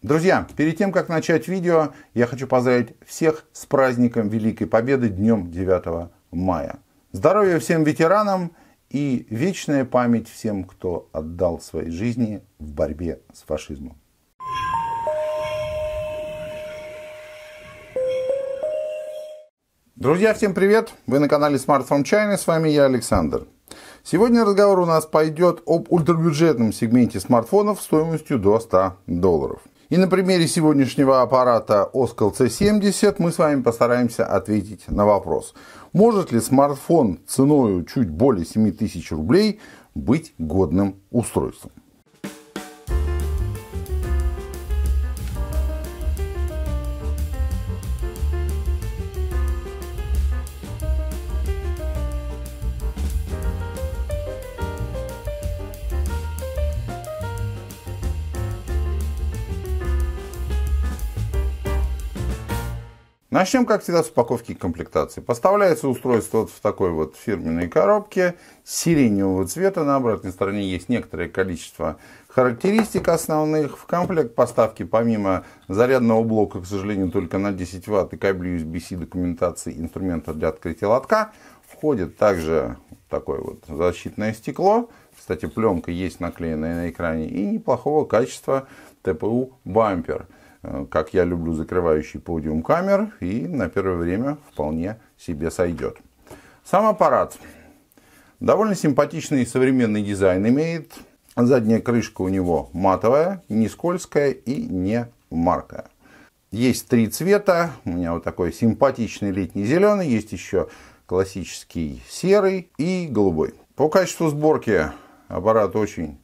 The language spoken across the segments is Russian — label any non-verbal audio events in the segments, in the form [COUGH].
Друзья, перед тем, как начать видео, я хочу поздравить всех с праздником Великой Победы днем 9 мая. Здоровья всем ветеранам и вечная память всем, кто отдал свои жизни в борьбе с фашизмом. Друзья, всем привет! Вы на канале Smart From China, с вами я, Александр. Сегодня разговор у нас пойдет об ультрабюджетном сегменте смартфонов стоимостью до 100 долларов. И на примере сегодняшнего аппарата Oskal C70 мы с вами постараемся ответить на вопрос. Может ли смартфон ценой чуть более 7000 рублей быть годным устройством? Начнем, как всегда, с упаковки и комплектации. Поставляется устройство вот в такой вот фирменной коробке сиреневого цвета. На обратной стороне есть некоторое количество характеристик основных. В комплект поставки помимо зарядного блока, к сожалению, только на 10 Вт и кабель USB-C документации инструмента для открытия лотка, входит также такое вот защитное стекло. Кстати, пленка есть наклеенная на экране и неплохого качества ТПУ бампер. Э, как я люблю закрывающий подиум камер, и на первое время вполне себе сойдет. Сам аппарат довольно симпатичный современный дизайн имеет. Задняя крышка у него матовая, не скользкая и не маркая. Есть три цвета. У меня вот такой симпатичный летний зеленый. Есть еще классический серый и голубой. По качеству сборки аппарат очень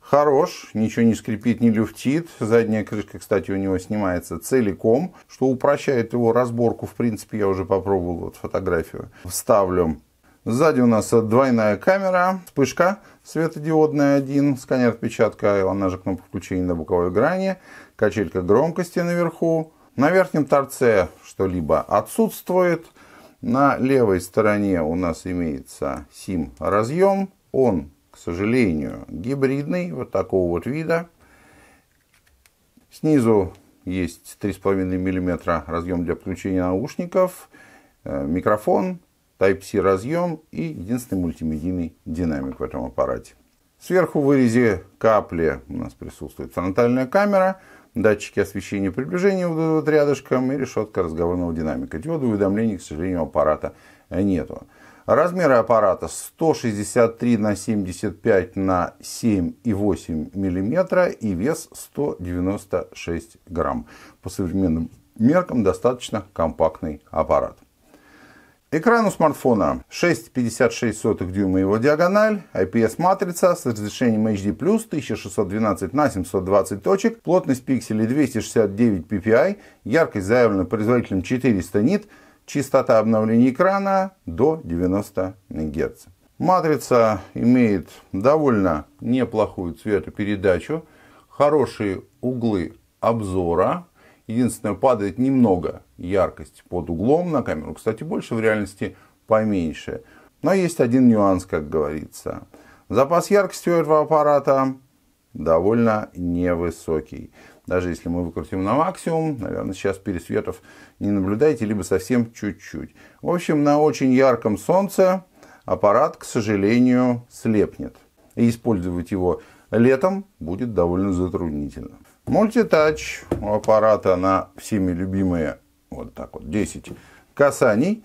хорош, ничего не скрипит, не люфтит. Задняя крышка, кстати, у него снимается целиком, что упрощает его разборку. В принципе, я уже попробовал вот фотографию. Вставлю. Сзади у нас двойная камера, вспышка светодиодная один, сканер отпечатка, она же кнопка включения на боковой грани, качелька громкости наверху. На верхнем торце что-либо отсутствует. На левой стороне у нас имеется SIM-разъем. Он к сожалению, гибридный, вот такого вот вида. Снизу есть 3,5 мм разъем для подключения наушников, э, микрофон, Type-C разъем и единственный мультимедийный динамик в этом аппарате. Сверху в вырезе капли у нас присутствует фронтальная камера, датчики освещения приближения вот рядышком и решетка разговорного динамика. Диода уведомлений, к сожалению, аппарата нету. Размеры аппарата 163 на 75 на 7,8 мм и вес 196 грамм. По современным меркам достаточно компактный аппарат. Экран у смартфона 6,56 дюйма его диагональ, IPS-матрица с разрешением HD+, 1612 на 720 точек, плотность пикселей 269 ppi, яркость заявлена производителем 400 нит, Частота обновления экрана до 90 Гц. Матрица имеет довольно неплохую цветопередачу, хорошие углы обзора. Единственное, падает немного яркость под углом на камеру. Кстати, больше в реальности поменьше. Но есть один нюанс, как говорится. Запас яркости у этого аппарата довольно невысокий даже если мы выкрутим на максимум, наверное, сейчас пересветов не наблюдаете, либо совсем чуть-чуть. В общем, на очень ярком солнце аппарат, к сожалению, слепнет. И использовать его летом будет довольно затруднительно. Мультитач у аппарата на всеми любимые вот так вот 10 касаний.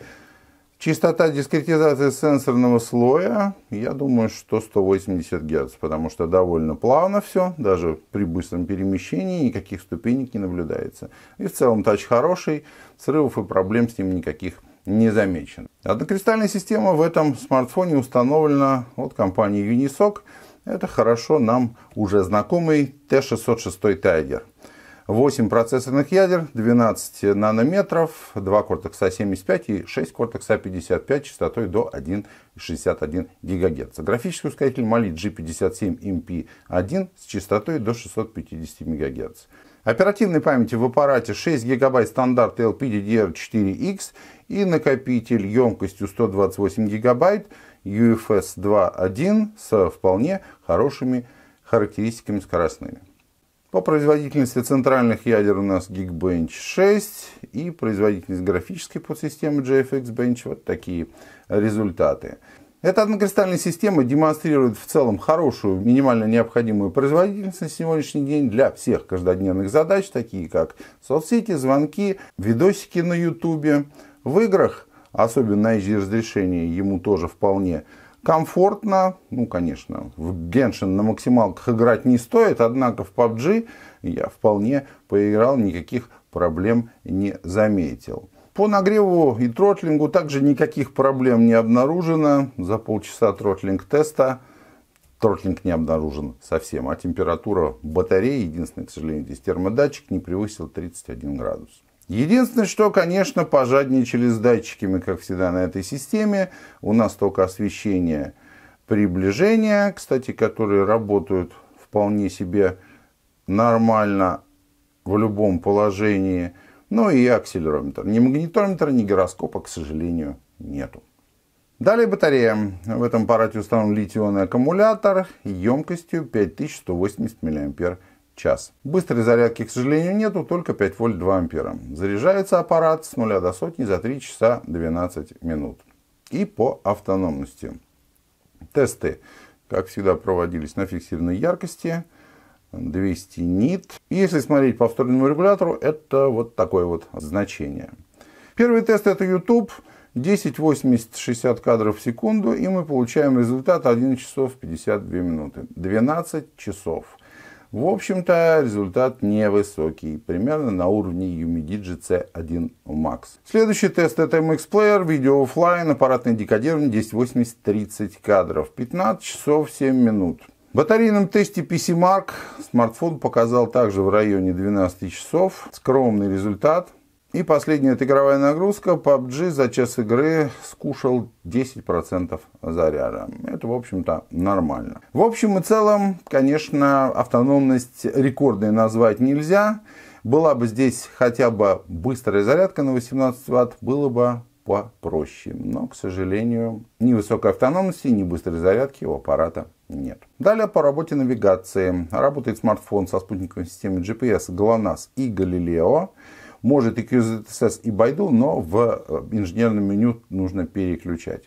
Частота дискретизации сенсорного слоя, я думаю, что 180 Гц, потому что довольно плавно все, даже при быстром перемещении никаких ступенек не наблюдается. И в целом тач хороший, срывов и проблем с ним никаких не замечено. Однокристальная система в этом смартфоне установлена от компании Unisoc. Это хорошо нам уже знакомый T606 Tiger. 8 процессорных ядер, 12 нанометров, 2 кортекса-75 и 6 кортекса-55 частотой до 1,61 ГГц. Графический ускоритель Mali G57MP1 с частотой до 650 МГц. Оперативной памяти в аппарате 6 ГБ стандарт LPDDR4X и накопитель емкостью 128 ГБ UFS 2.1 с вполне хорошими характеристиками скоростными. По производительности центральных ядер у нас Geekbench 6 и производительность графической подсистемы GFX Bench. Вот такие результаты. Эта однокристальная система демонстрирует в целом хорошую, минимально необходимую производительность на сегодняшний день для всех каждодневных задач, такие как соцсети, звонки, видосики на ютубе. В играх, особенно на HD разрешении, ему тоже вполне комфортно. Ну, конечно, в Геншин на максималках играть не стоит, однако в PUBG я вполне поиграл, никаких проблем не заметил. По нагреву и тротлингу также никаких проблем не обнаружено. За полчаса тротлинг теста тротлинг не обнаружен совсем, а температура батареи, единственное, к сожалению, здесь термодатчик, не превысил 31 градус. Единственное, что, конечно, пожадничали с датчиками, как всегда на этой системе. У нас только освещение приближения, кстати, которые работают вполне себе нормально в любом положении. Ну и акселерометр. Ни магнитометра, ни гироскопа, к сожалению, нету. Далее батарея. В этом аппарате установлен литионный аккумулятор емкостью 5180 мАh час. Быстрой зарядки, к сожалению, нету, только 5 вольт 2 ампера. Заряжается аппарат с 0 до сотни за 3 часа 12 минут. И по автономности. Тесты, как всегда, проводились на фиксированной яркости. 200 нит. И если смотреть по встроенному регулятору, это вот такое вот значение. Первый тест это YouTube. 10, 80, 60 кадров в секунду. И мы получаем результат 1 часов 52 минуты. 12 часов. В общем-то, результат невысокий, примерно на уровне Umidigi C1 Max. Следующий тест это MX Player, видео офлайн, аппаратное декодирование 1080 30 кадров, 15 часов 7 минут. В батарейном тесте PC Mark смартфон показал также в районе 12 часов. Скромный результат. И последняя это игровая нагрузка. PUBG за час игры скушал 10% заряда. Это, в общем-то, нормально. В общем и целом, конечно, автономность рекордной назвать нельзя. Была бы здесь хотя бы быстрая зарядка на 18 ватт, было бы попроще. Но, к сожалению, ни высокой автономности, ни быстрой зарядки у аппарата нет. Далее по работе навигации. Работает смартфон со спутниковой системой GPS GLONASS и Galileo. Может и QZSS, и Байду, но в э, инженерном меню нужно переключать.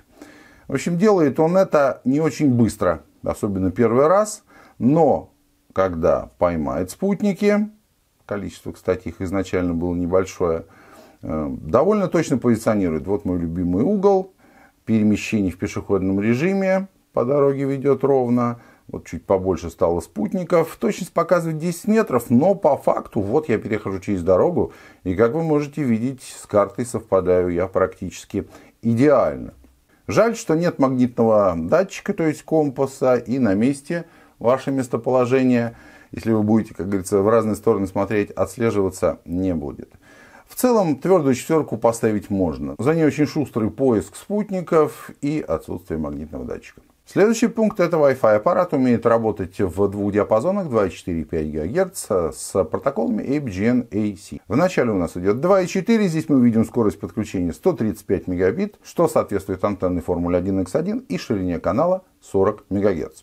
В общем, делает он это не очень быстро, особенно первый раз, но когда поймает спутники, количество, кстати, их изначально было небольшое, э, довольно точно позиционирует. Вот мой любимый угол, перемещение в пешеходном режиме по дороге ведет ровно, вот чуть побольше стало спутников. Точность показывает 10 метров, но по факту, вот я перехожу через дорогу, и как вы можете видеть, с картой совпадаю я практически идеально. Жаль, что нет магнитного датчика, то есть компаса, и на месте ваше местоположение, если вы будете, как говорится, в разные стороны смотреть, отслеживаться не будет. В целом твердую четверку поставить можно. За ней очень шустрый поиск спутников и отсутствие магнитного датчика. Следующий пункт это Wi-Fi аппарат умеет работать в двух диапазонах 2,4 и 5 ГГц э, с протоколами APGN AC. Вначале у нас идет 2,4, здесь мы видим скорость подключения 135 Мбит, что соответствует антенной Формуле 1X1 и ширине канала 40 МГц.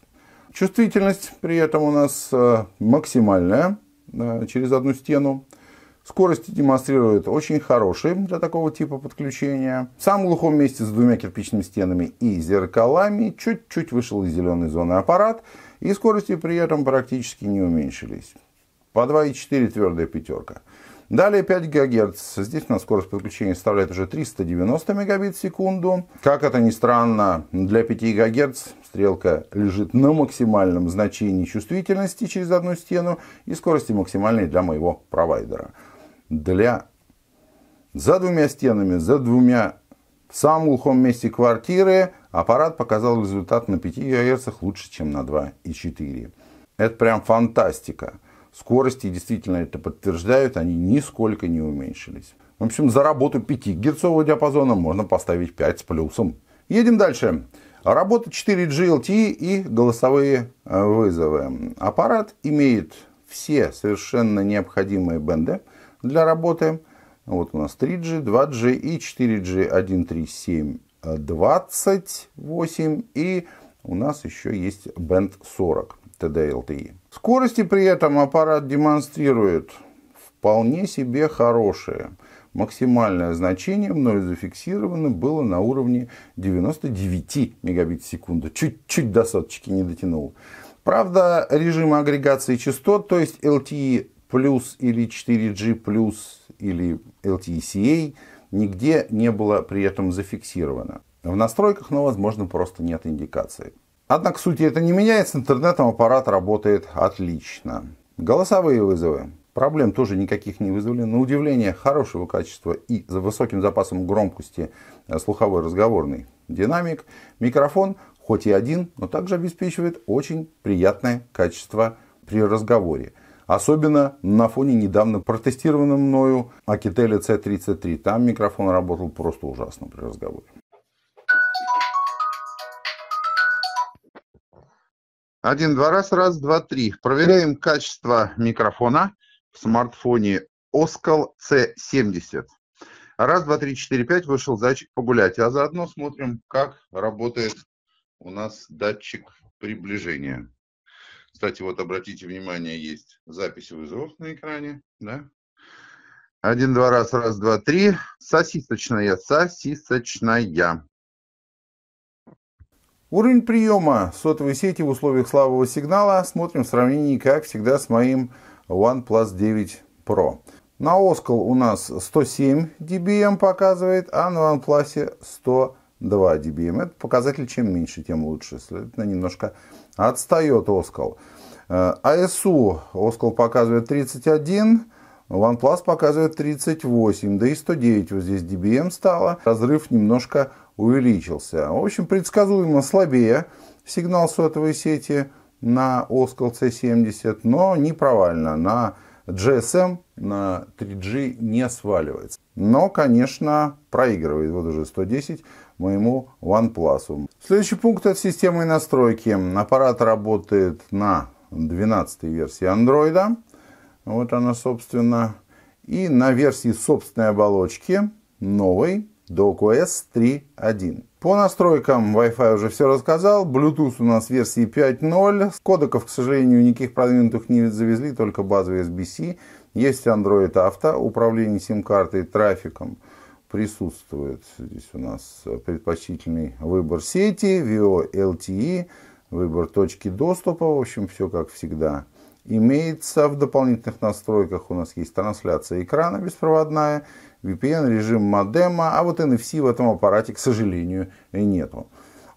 Чувствительность при этом у нас э, максимальная э, через одну стену. Скорости демонстрируют очень хорошие для такого типа подключения. В самом глухом месте с двумя кирпичными стенами и зеркалами чуть-чуть вышел из зеленой зоны аппарат, и скорости при этом практически не уменьшились. По 2,4 твердая пятерка. Далее 5 ГГц. Здесь у нас скорость подключения составляет уже 390 мегабит в секунду. Как это ни странно, для 5 ГГц стрелка лежит на максимальном значении чувствительности через одну стену и скорости максимальной для моего провайдера для за двумя стенами, за двумя, в самом глухом месте квартиры аппарат показал результат на 5 ГГц лучше, чем на 2,4. Это прям фантастика. Скорости действительно это подтверждают, они нисколько не уменьшились. В общем, за работу 5-герцового диапазона можно поставить 5 с плюсом. Едем дальше. Работа 4G LTE и голосовые э, вызовы. Аппарат имеет все совершенно необходимые бенды – для работы. Вот у нас 3G, 2G и 4G 1, 3, 7, 28. И у нас еще есть Band 40 TD-LTE. Скорости при этом аппарат демонстрирует вполне себе хорошие. Максимальное значение мною зафиксировано было на уровне 99 мегабит в секунду. Чуть-чуть до соточки не дотянул. Правда, режим агрегации частот, то есть LTE плюс или 4G плюс или LTCA нигде не было при этом зафиксировано. В настройках, но, ну, возможно, просто нет индикации. Однако сути это не меняет, с интернетом аппарат работает отлично. Голосовые вызовы. Проблем тоже никаких не вызвали. На удивление хорошего качества и за высоким запасом громкости э, слуховой разговорный динамик. Микрофон, хоть и один, но также обеспечивает очень приятное качество при разговоре. Особенно на фоне недавно протестированного мною Акителя C33. Там микрофон работал просто ужасно при разговоре. Один-два раз, раз, два, три. Проверяем качество микрофона в смартфоне Oskal C70. Раз, два, три, четыре, пять. Вышел зайчик погулять. А заодно смотрим, как работает у нас датчик приближения. Кстати, вот обратите внимание, есть запись вызовов на экране. Да? Один-два раз, раз, два, три. Сосисочная, сосисочная. Уровень приема сотовой сети в условиях слабого сигнала смотрим в сравнении, как всегда, с моим OnePlus 9 Pro. На Оскал у нас 107 dBm показывает, а на OnePlus 100 2 dBm. Это показатель, чем меньше, тем лучше. Следовательно, немножко отстает Оскал. ASU э, Оскал показывает 31, OnePlus показывает 38, да и 109 вот здесь dBm стало. Разрыв немножко увеличился. В общем, предсказуемо слабее сигнал сотовой сети на Оскал C70, но не провально. На GSM на 3G не сваливается. Но, конечно, проигрывает. Вот уже 110 моему OnePlus. Следующий пункт от системы настройки. Аппарат работает на 12 версии Android. Вот она, собственно. И на версии собственной оболочки новой DocOS 3.1. По настройкам Wi-Fi уже все рассказал. Bluetooth у нас версии 5.0. Кодеков, к сожалению, никаких продвинутых не завезли, только базовый SBC. Есть Android Auto, управление сим-картой, трафиком присутствует здесь у нас э, предпочтительный выбор сети, VO LTE, выбор точки доступа, в общем, все как всегда. Имеется в дополнительных настройках у нас есть трансляция экрана беспроводная, VPN, режим модема, а вот NFC в этом аппарате, к сожалению, нету.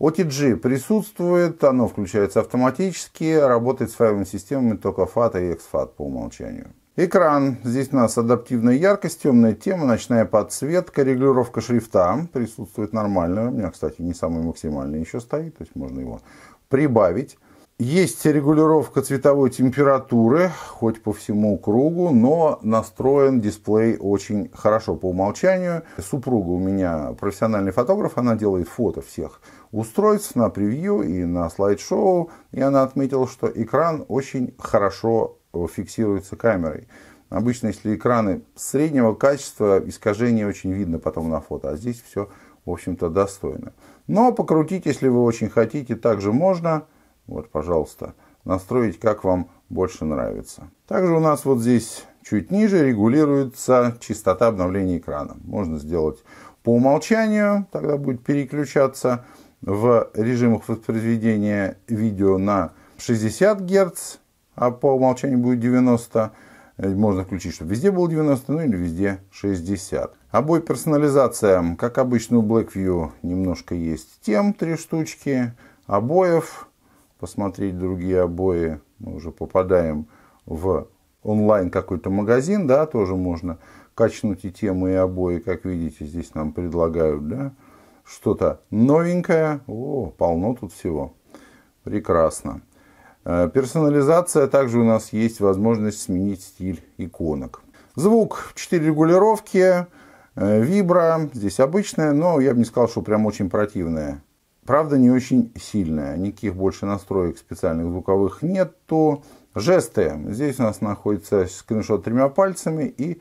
OTG присутствует, оно включается автоматически, работает с файловыми системами только FAT и XFAT по умолчанию. Экран. Здесь у нас адаптивная яркость, темная тема, ночная подсветка, регулировка шрифта присутствует нормально. У меня, кстати, не самый максимальный еще стоит, то есть можно его прибавить. Есть регулировка цветовой температуры, хоть по всему кругу, но настроен дисплей очень хорошо по умолчанию. Супруга у меня профессиональный фотограф, она делает фото всех устройств на превью и на слайд-шоу. И она отметила, что экран очень хорошо Э, фиксируется камерой. Обычно, если экраны среднего качества, искажение очень видно потом на фото, а здесь все, в общем-то, достойно. Но покрутить, если вы очень хотите, также можно. Вот, пожалуйста, настроить, как вам больше нравится. Также у нас вот здесь чуть ниже регулируется частота обновления экрана. Можно сделать по умолчанию, тогда будет переключаться в режимах воспроизведения видео на 60 Гц а по умолчанию будет 90. Э, можно включить, чтобы везде было 90, ну или везде 60. Обои а персонализация, как обычно у Blackview, немножко есть тем, три штучки, обоев, посмотреть другие обои, мы уже попадаем в онлайн какой-то магазин, да, тоже можно качнуть и темы, и обои, как видите, здесь нам предлагают, да, что-то новенькое, о, полно тут всего, прекрасно. Э, персонализация также у нас есть возможность сменить стиль иконок. Звук 4 регулировки, э, вибра, здесь обычная, но я бы не сказал, что прям очень противная. Правда, не очень сильная, никаких больше настроек специальных звуковых нету. Жесты. Здесь у нас находится скриншот тремя пальцами и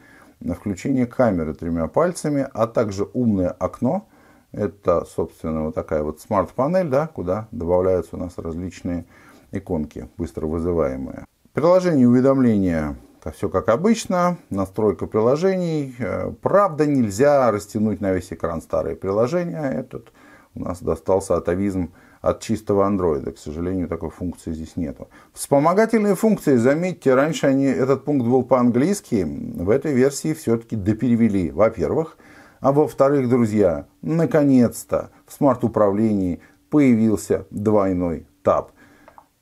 включение камеры тремя пальцами, а также умное окно. Это, собственно, вот такая вот смарт-панель, да, куда добавляются у нас различные иконки, быстро вызываемые. Приложение уведомления это все как обычно, настройка приложений. Э, правда, нельзя растянуть на весь экран старые приложения. Этот у нас достался атовизм от чистого андроида. К сожалению, такой функции здесь нету. Вспомогательные функции, заметьте, раньше они, этот пункт был по-английски, в этой версии все-таки доперевели. Во-первых, а во-вторых, друзья, наконец-то в смарт-управлении появился двойной таб.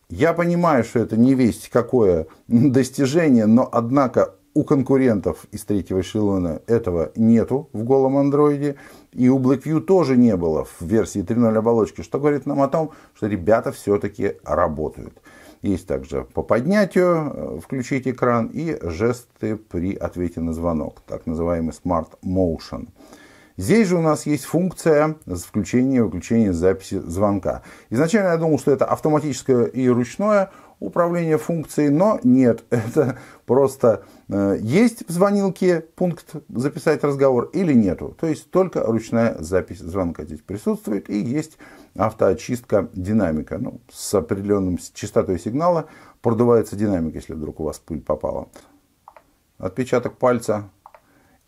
Я понимаю, что это не весть какое достижение, но однако у конкурентов из третьего эшелона этого нету в голом андроиде. И у BlackView тоже не было в версии 3.0 оболочки, что говорит нам о том, что ребята все-таки работают. Есть также по поднятию э, включить экран и жесты при ответе на звонок, так называемый Smart Motion. Здесь же у нас есть функция включения и выключения записи звонка. Изначально я думал, что это автоматическое и ручное управление функцией, но нет, [LAUGHS] это просто э, есть в звонилке пункт записать разговор или нету. То есть только ручная запись звонка здесь присутствует и есть автоочистка динамика. Ну, с определенным частотой сигнала продувается динамик, если вдруг у вас пыль попала. Отпечаток пальца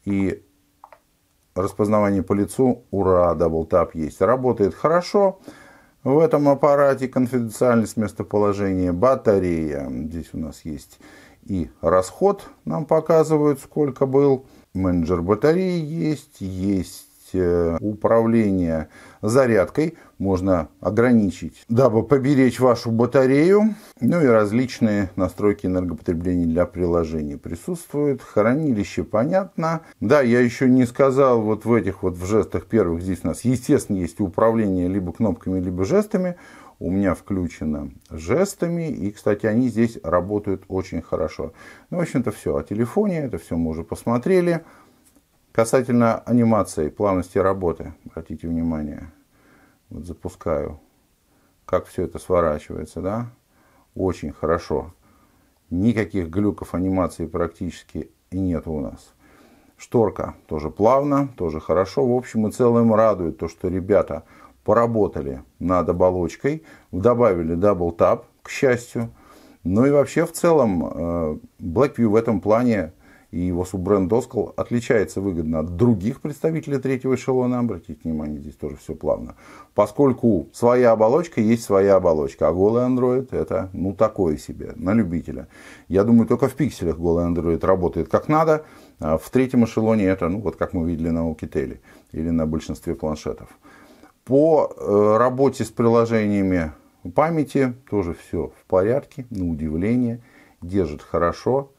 и распознавание по лицу, ура, дабл тап есть. Работает хорошо. В этом аппарате конфиденциальность местоположения, батарея. Здесь у нас есть и расход, нам показывают, сколько был. Менеджер батареи есть, есть есть э, управление зарядкой можно ограничить, дабы поберечь вашу батарею. Ну и различные настройки энергопотребления для приложений присутствуют. Хранилище понятно. Да, я еще не сказал вот в этих вот в жестах первых. Здесь у нас, естественно, есть управление либо кнопками, либо жестами. У меня включено жестами. И, кстати, они здесь работают очень хорошо. Ну, в общем-то, все о телефоне. Это все мы уже посмотрели. Касательно анимации, плавности работы, обратите внимание, вот запускаю, как все это сворачивается, да, очень хорошо. Никаких глюков анимации практически и нет у нас. Шторка тоже плавно, тоже хорошо. В общем и целом радует то, что ребята поработали над оболочкой, добавили дабл тап, к счастью. Ну и вообще в целом э, Blackview в этом плане и его суббренд Доскал отличается выгодно от других представителей третьего эшелона, обратите внимание, здесь тоже все плавно, поскольку своя оболочка есть своя оболочка, а голый Android это ну такое себе, на любителя. Я думаю, только в пикселях голый Android работает как надо, а в третьем эшелоне это, ну вот как мы видели на Окителе или на большинстве планшетов. По э, работе с приложениями памяти тоже все в порядке, на удивление, держит хорошо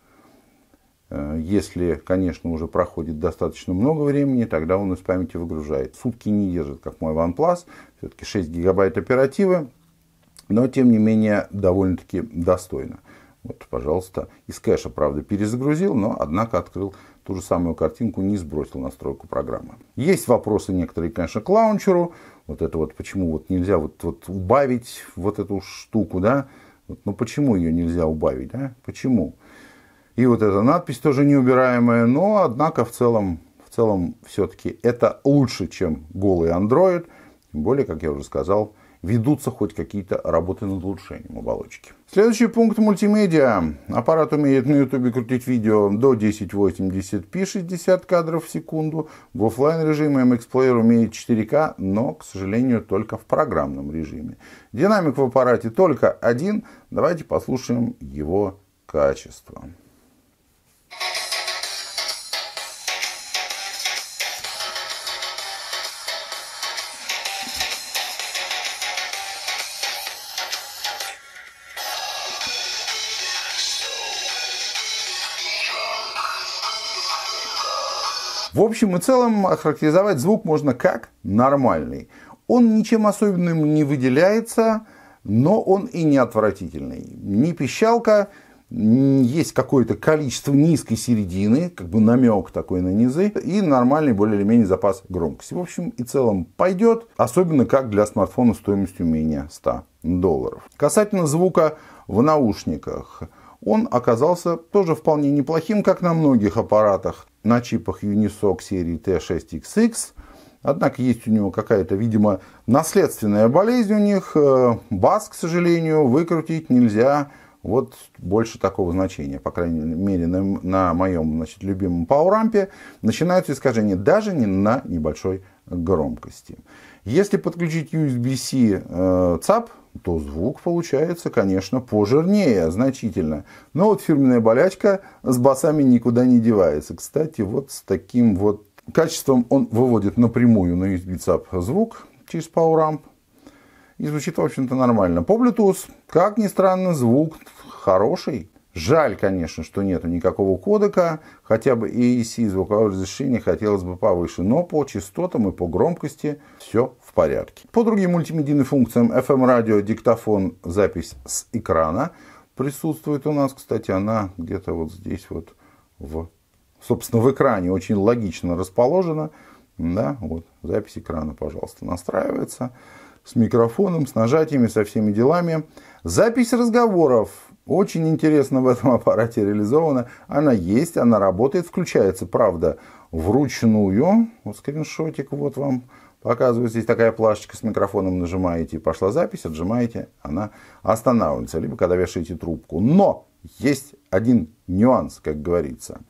Э, если, конечно, уже проходит достаточно много времени, тогда он из памяти выгружает. Сутки не держит, как мой OnePlus. Все-таки 6 гигабайт оперативы. Но, тем не менее, довольно-таки достойно. Вот, пожалуйста, из кэша, правда, перезагрузил, но, однако, открыл ту же самую картинку, не сбросил настройку программы. Есть вопросы некоторые, конечно, к лаунчеру. Вот это вот, почему вот нельзя вот, вот убавить вот эту штуку, да? Вот, ну, почему ее нельзя убавить, да? Почему? Почему? И вот эта надпись тоже неубираемая, но однако в целом, в целом все-таки это лучше, чем голый Android. Тем более, как я уже сказал, ведутся хоть какие-то работы над улучшением оболочки. Следующий пункт мультимедиа. Аппарат умеет на YouTube крутить видео до 1080p 60 кадров в секунду. В офлайн режиме MX Player умеет 4К, но, к сожалению, только в программном режиме. Динамик в аппарате только один. Давайте послушаем его качество. В общем и целом охарактеризовать звук можно как нормальный. Он ничем особенным не выделяется, но он и не отвратительный. Не пищалка, есть какое-то количество низкой середины, как бы намек такой на низы, и нормальный более или менее запас громкости. В общем и целом пойдет, особенно как для смартфона стоимостью менее 100 долларов. Касательно звука в наушниках он оказался тоже вполне неплохим, как на многих аппаратах на чипах Unisoc серии T6XX. Однако есть у него какая-то, видимо, наследственная болезнь у них. Э, Бас, к сожалению, выкрутить нельзя. Вот больше такого значения, по крайней мере, на, на моем значит, любимом пауэрампе начинаются искажения даже не на небольшой громкости. Если подключить USB-C э, ЦАП, то звук получается, конечно, пожирнее значительно. Но вот фирменная болячка с басами никуда не девается. Кстати, вот с таким вот качеством он выводит напрямую на USB-ЦАП звук через PowerAmp. И звучит, в общем-то, нормально. По Bluetooth, как ни странно, звук хороший. Жаль, конечно, что нету никакого кодека, хотя бы AEC звуковое разрешение хотелось бы повыше, но по частотам и по громкости все порядке. По другим мультимедийным функциям FM-радио, диктофон, запись с экрана присутствует у нас. Кстати, она где-то вот здесь вот в, собственно, в экране очень логично расположена. Да, вот запись экрана, пожалуйста, настраивается с микрофоном, с нажатиями, со всеми делами. Запись разговоров. Очень интересно в этом аппарате реализована. Она есть, она работает, включается, правда, вручную. Вот скриншотик вот вам Показывает здесь такая плашечка с микрофоном, нажимаете, пошла запись, отжимаете, она останавливается, либо когда вешаете трубку. Но есть один нюанс, как говорится.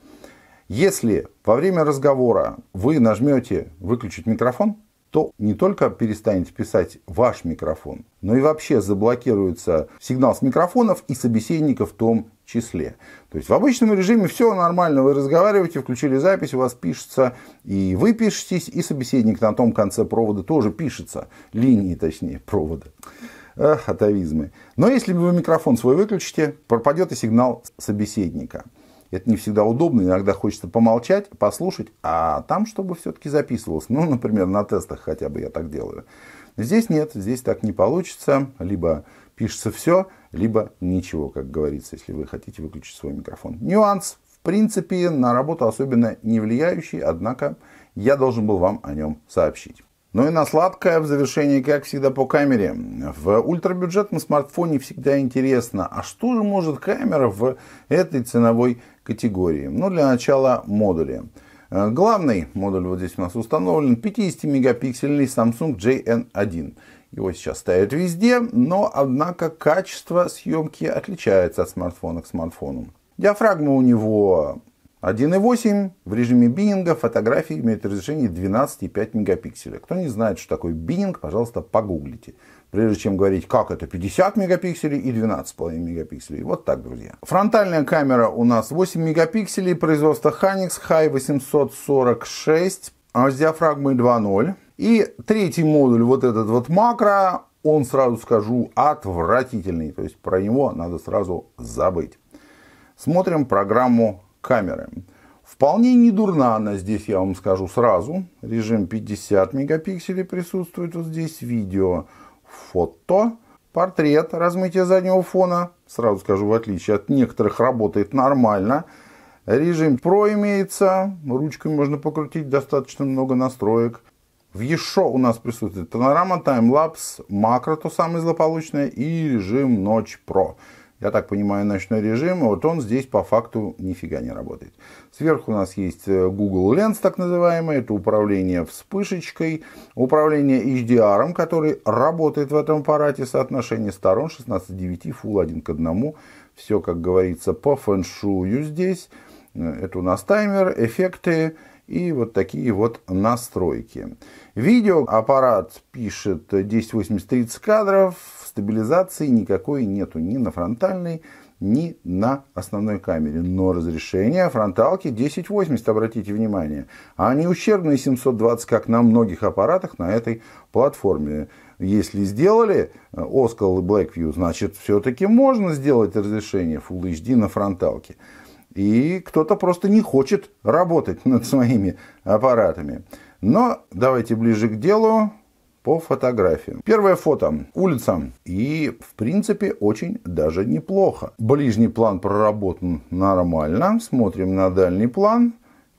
Если во время разговора вы нажмете «выключить микрофон», то не только перестанет писать ваш микрофон, но и вообще заблокируется сигнал с микрофонов и собеседника в том числе. То есть в обычном режиме все нормально, вы разговариваете, включили запись, у вас пишется, и вы пишетесь, и собеседник на том конце провода тоже пишется, линии точнее провода. Эх, атовизмы. Но если вы микрофон свой выключите, пропадет и сигнал собеседника. Это не всегда удобно, иногда хочется помолчать, послушать, а там, чтобы все-таки записывалось. Ну, например, на тестах хотя бы я так делаю. Здесь нет, здесь так не получится. Либо пишется все, либо ничего, как говорится, если вы хотите выключить свой микрофон. Нюанс, в принципе, на работу особенно не влияющий, однако я должен был вам о нем сообщить. Ну и на сладкое в завершении, как всегда, по камере. В ультрабюджетном смартфоне всегда интересно, а что же может камера в этой ценовой категории? Ну, для начала модули. Э, главный модуль вот здесь у нас установлен 50-мегапиксельный Samsung JN1. Его сейчас ставят везде, но, однако, качество съемки отличается от смартфона к смартфону. Диафрагма у него 1.8 в режиме биннинга фотографии имеют разрешение 12,5 мегапикселя. Кто не знает, что такое биннинг, пожалуйста, погуглите. Прежде чем говорить, как это 50 мегапикселей и 12,5 мегапикселей. Вот так, друзья. Фронтальная камера у нас 8 мегапикселей, производство Hanix High 846, а с диафрагмой 2.0. И третий модуль, вот этот вот макро, он, сразу скажу, отвратительный. То есть про него надо сразу забыть. Смотрим программу камеры. Вполне не дурна она здесь, я вам скажу сразу. Режим 50 мегапикселей присутствует вот здесь. Видео, фото, портрет, размытие заднего фона. Сразу скажу, в отличие от некоторых, работает нормально. Режим Pro имеется. Ручкой можно покрутить достаточно много настроек. В еще у нас присутствует тонорама, таймлапс, макро то самое злополучное и режим ночь про. Я так понимаю, ночной режим, вот он здесь по факту нифига не работает. Сверху у нас есть э, Google Lens, так называемый, это управление вспышечкой, управление HDR, который работает в этом аппарате, соотношение сторон 16-9, Full 1 к 1, все, как говорится, по фэншую здесь. Э, это у нас таймер, эффекты, и вот такие вот настройки. Видеоаппарат пишет 1080-30 кадров, стабилизации никакой нету ни на фронтальной, ни на основной камере. Но разрешение фронталки 1080, обратите внимание, а не ущербные 720, как на многих аппаратах на этой платформе. Если сделали Оскал э, и Blackview, значит все-таки можно сделать разрешение Full HD на фронталке и кто-то просто не хочет работать над своими аппаратами. Но давайте ближе к делу по фотографиям. Первое фото. Улица. И, в принципе, очень даже неплохо. Ближний план проработан нормально. Смотрим на дальний план.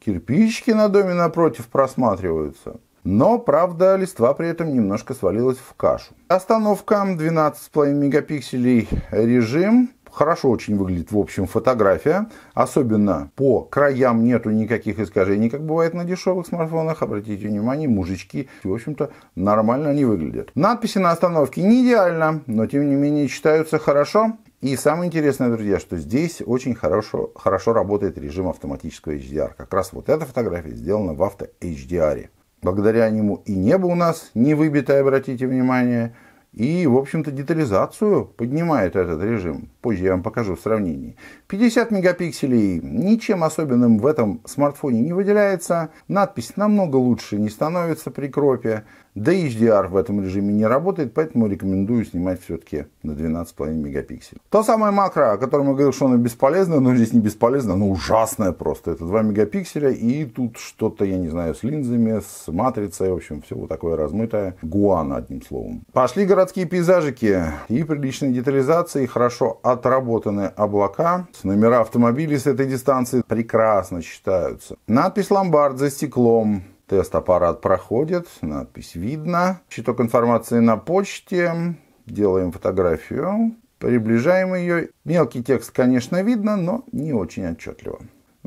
Кирпичики на доме напротив просматриваются. Но, правда, листва при этом немножко свалилась в кашу. Остановка 12,5 мегапикселей режим. Хорошо очень выглядит, в общем, фотография. Особенно по краям нету никаких искажений, как бывает на дешевых смартфонах. Обратите внимание, мужички, в общем-то, нормально они выглядят. Надписи на остановке не идеально, но тем не менее читаются хорошо. И самое интересное, друзья, что здесь очень хорошо, хорошо работает режим автоматического HDR. Как раз вот эта фотография сделана в авто HDR. Благодаря нему и небо у нас не выбитое, обратите внимание и, в общем-то, детализацию поднимает этот режим. Позже я вам покажу в сравнении. 50 мегапикселей ничем особенным в этом смартфоне не выделяется. Надпись намного лучше не становится при кропе. Да и HDR в этом режиме не работает, поэтому рекомендую снимать все-таки на 12,5 мегапикселей. То самое макро, о котором я говорил, что оно бесполезное, но здесь не бесполезно, оно ужасное просто. Это 2 мегапикселя и тут что-то, я не знаю, с линзами, с матрицей, в общем, все вот такое размытое. Гуана, одним словом. Пошли, города городские пейзажики и приличной детализации, хорошо отработаны облака. С номера автомобилей с этой дистанции прекрасно читаются. Надпись «Ломбард» за стеклом. Тест-аппарат проходит, надпись видно. Щиток информации на почте. Делаем фотографию, приближаем ее. Мелкий текст, конечно, видно, но не очень отчетливо.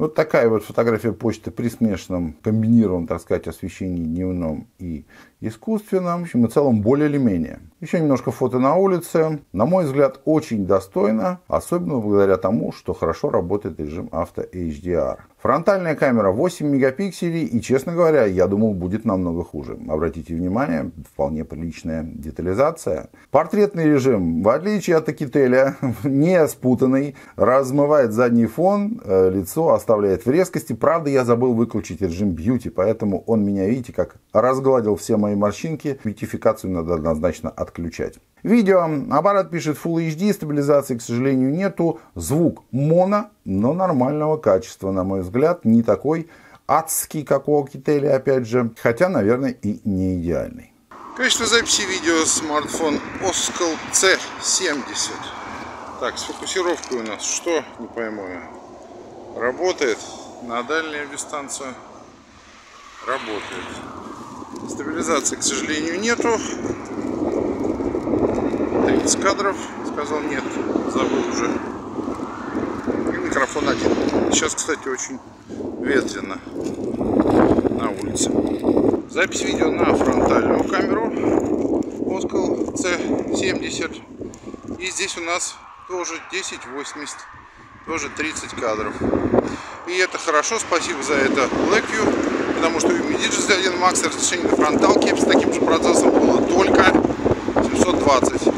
Вот такая вот фотография почты при смешанном, комбинированном, так сказать, освещении дневном и искусственном. В общем и целом более или менее. Еще немножко фото на улице. На мой взгляд, очень достойно, особенно благодаря тому, что хорошо работает режим авто HDR. Фронтальная камера 8 мегапикселей, и, честно говоря, я думал, будет намного хуже. Обратите внимание, вполне приличная детализация. Портретный режим, в отличие от Акителя, [LAUGHS] не спутанный, размывает задний фон, э, лицо оставляет в резкости. Правда, я забыл выключить режим бьюти, поэтому он меня, видите, как разгладил все мои морщинки. Бьютификацию надо однозначно отключать. Видео, аппарат пишет Full HD, стабилизации, к сожалению, нету. Звук моно, но нормального качества, на мой взгляд, не такой адский, как у Акители, опять же. Хотя, наверное, и не идеальный. Качество записи видео смартфон Oskal C70. Так, с фокусировкой у нас что? Не пойму я. Работает на дальнюю дистанцию. Работает. Стабилизации, к сожалению, нету с кадров. Сказал нет, забыл уже. И микрофон один. Сейчас, кстати, очень ветрено на улице. Запись видео на фронтальную камеру Москал C70. И здесь у нас тоже 1080, тоже 30 кадров. И это хорошо, спасибо за это Blackview, потому что у MediGS1 Max разрешение на фронталке с таким же процессом было только 720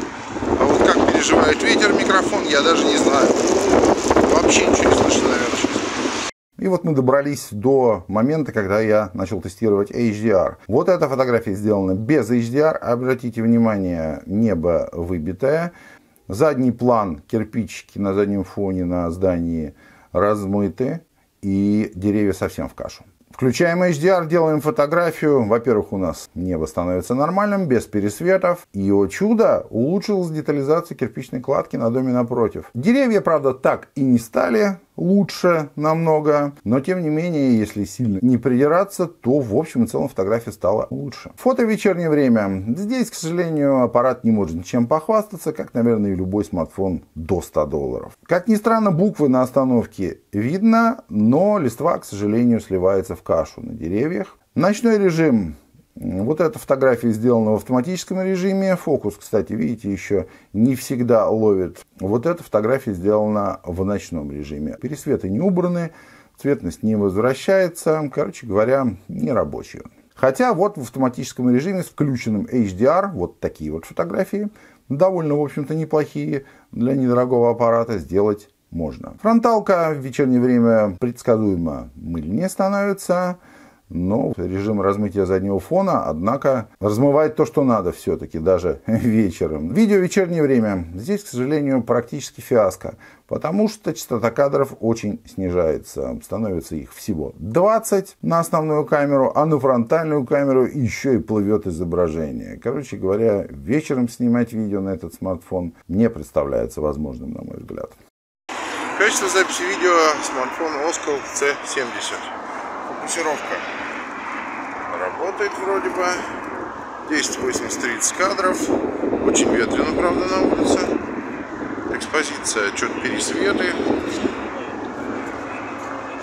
переживает ветер, микрофон, я даже не знаю. Вообще ничего не слышно, наверное, сейчас. И вот мы добрались до момента, когда я начал тестировать HDR. Вот эта фотография сделана без HDR. Обратите внимание, небо выбитое. Задний план, кирпичики на заднем фоне на здании размыты. И деревья совсем в кашу. Включаем HDR, делаем фотографию. Во-первых, у нас небо становится нормальным, без пересветов. И, о чудо, улучшилась детализация кирпичной кладки на доме напротив. Деревья, правда, так и не стали лучше намного. Но, тем не менее, если сильно не придираться, то, в общем и целом, фотография стала лучше. Фото в вечернее время. Здесь, к сожалению, аппарат не может ничем похвастаться, как, наверное, и любой смартфон до 100 долларов. Как ни странно, буквы на остановке видно, но листва, к сожалению, сливается в кашу на деревьях. Ночной режим вот эта фотография сделана в автоматическом режиме. Фокус, кстати, видите, еще не всегда ловит. Вот эта фотография сделана в ночном режиме. Пересветы не убраны, цветность не возвращается. Короче говоря, не рабочий Хотя вот в автоматическом режиме с включенным HDR, вот такие вот фотографии, довольно, в общем-то, неплохие для недорогого аппарата сделать можно. Фронталка в вечернее время предсказуемо мыльнее становится но режим размытия заднего фона, однако, размывает то, что надо все-таки, даже [LAUGHS] вечером. Видео «Вечернее время». Здесь, к сожалению, практически фиаско, потому что частота кадров очень снижается. Становится их всего 20 на основную камеру, а на фронтальную камеру еще и плывет изображение. Короче говоря, вечером снимать видео на этот смартфон не представляется возможным, на мой взгляд. Качество записи видео смартфон Oscal C70 фокусировка. Работает вроде бы. 1080-30 кадров. Очень ветрено, правда, на улице. Экспозиция, что-то пересветы.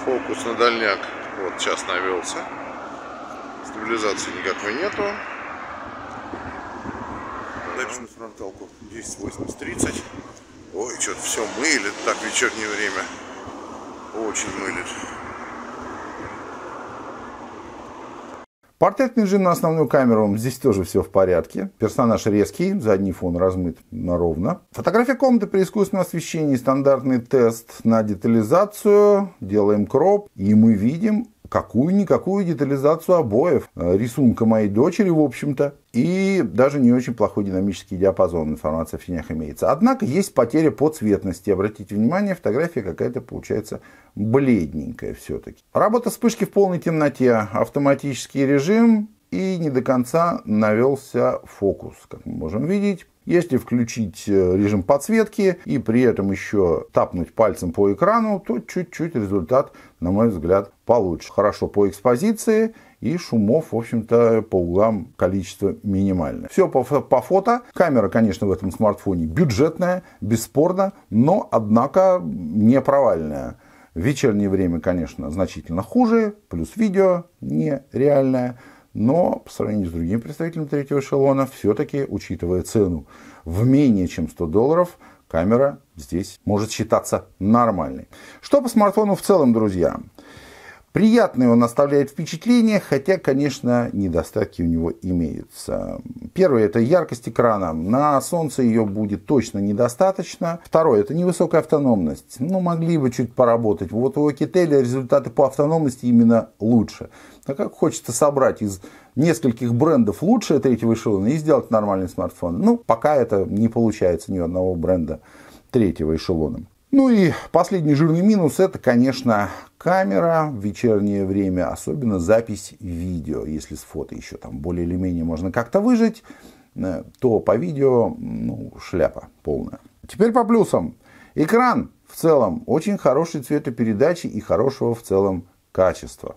Фокус на дальняк. Вот сейчас навелся. Стабилизации никакой нету. Дальше на фронталку 1080-30. Ой, что-то все мылит так вечернее время. Очень мылит. Портрет Минжин на основную камеру. Здесь тоже все в порядке. Персонаж резкий, задний фон размыт на ровно. Фотография комнаты при искусственном освещении. Стандартный тест на детализацию. Делаем кроп. И мы видим какую-никакую детализацию обоев. Э, рисунка моей дочери, в общем-то и даже не очень плохой динамический диапазон информации в тенях имеется. Однако есть потеря по цветности. Обратите внимание, фотография какая-то получается бледненькая все-таки. Работа вспышки в полной темноте, автоматический режим и не до конца навелся фокус, как мы можем видеть. Если включить э, режим подсветки и при этом еще тапнуть пальцем по экрану, то чуть-чуть результат, на мой взгляд, получше. Хорошо по экспозиции и шумов, в общем-то, по углам количество минимальное. Все по, по фото. Камера, конечно, в этом смартфоне бюджетная, бесспорно, но, однако, не провальная. В вечернее время, конечно, значительно хуже, плюс видео нереальное, но по сравнению с другими представителями третьего эшелона, все-таки, учитывая цену в менее чем 100 долларов, камера здесь может считаться нормальной. Что по смартфону в целом, друзья? Приятное он оставляет впечатление, хотя, конечно, недостатки у него имеются. Первое – это яркость экрана. На солнце ее будет точно недостаточно. Второе – это невысокая автономность. Ну, могли бы чуть поработать. Вот у Акителя результаты по автономности именно лучше. Так как хочется собрать из нескольких брендов лучшее третьего эшелона и сделать нормальный смартфон? Ну, пока это не получается ни у одного бренда третьего эшелона. Ну и последний жирный минус это, конечно, камера в вечернее время, особенно запись видео. Если с фото еще там более или менее можно как-то выжить, э, то по видео ну, шляпа полная. Теперь по плюсам. Экран в целом очень хороший цветопередачи и хорошего в целом качества,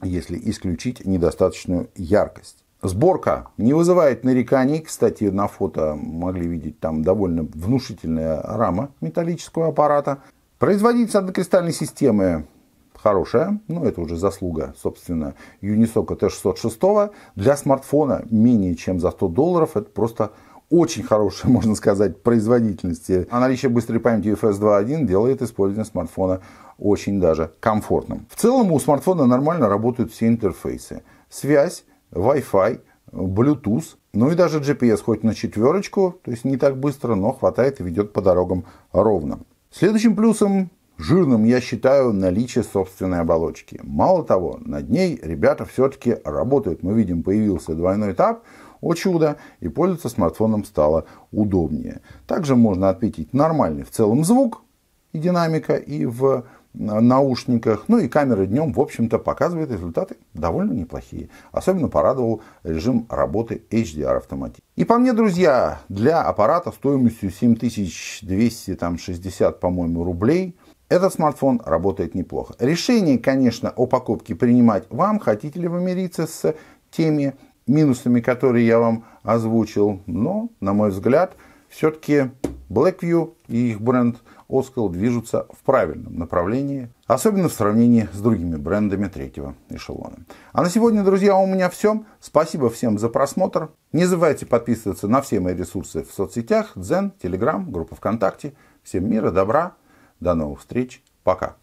если исключить недостаточную яркость. Сборка не вызывает нареканий. Кстати, на фото могли видеть там довольно внушительная рама металлического аппарата. Производительность однокристальной системы хорошая, но это уже заслуга, собственно, Unisoc T606. Для смартфона менее чем за 100 долларов. Это просто очень хорошая, [LAUGHS] можно сказать, производительности. А наличие быстрой памяти UFS 2.1 делает использование смартфона очень даже комфортным. В целом у смартфона нормально работают все интерфейсы. Связь Wi-Fi, Bluetooth, ну и даже GPS хоть на четверочку, то есть не так быстро, но хватает и ведет по дорогам ровно. Следующим плюсом жирным я считаю наличие собственной оболочки. Мало того, над ней ребята все-таки работают. Мы видим, появился двойной этап, о чудо, и пользоваться смартфоном стало удобнее. Также можно отметить нормальный в целом звук и динамика, и в наушниках. Ну и камера днем, в общем-то, показывает результаты довольно неплохие. Особенно порадовал режим работы HDR автоматически. И по мне, друзья, для аппарата стоимостью 7260, по-моему, рублей – этот смартфон работает неплохо. Решение, конечно, о покупке принимать вам. Хотите ли вы мириться с теми минусами, которые я вам озвучил? Но, на мой взгляд, все-таки Blackview и их бренд – Оскал движутся в правильном направлении, особенно в сравнении с другими брендами третьего эшелона. А на сегодня, друзья, у меня все. Спасибо всем за просмотр. Не забывайте подписываться на все мои ресурсы в соцсетях, Дзен, Телеграм, группа ВКонтакте. Всем мира, добра, до новых встреч, пока.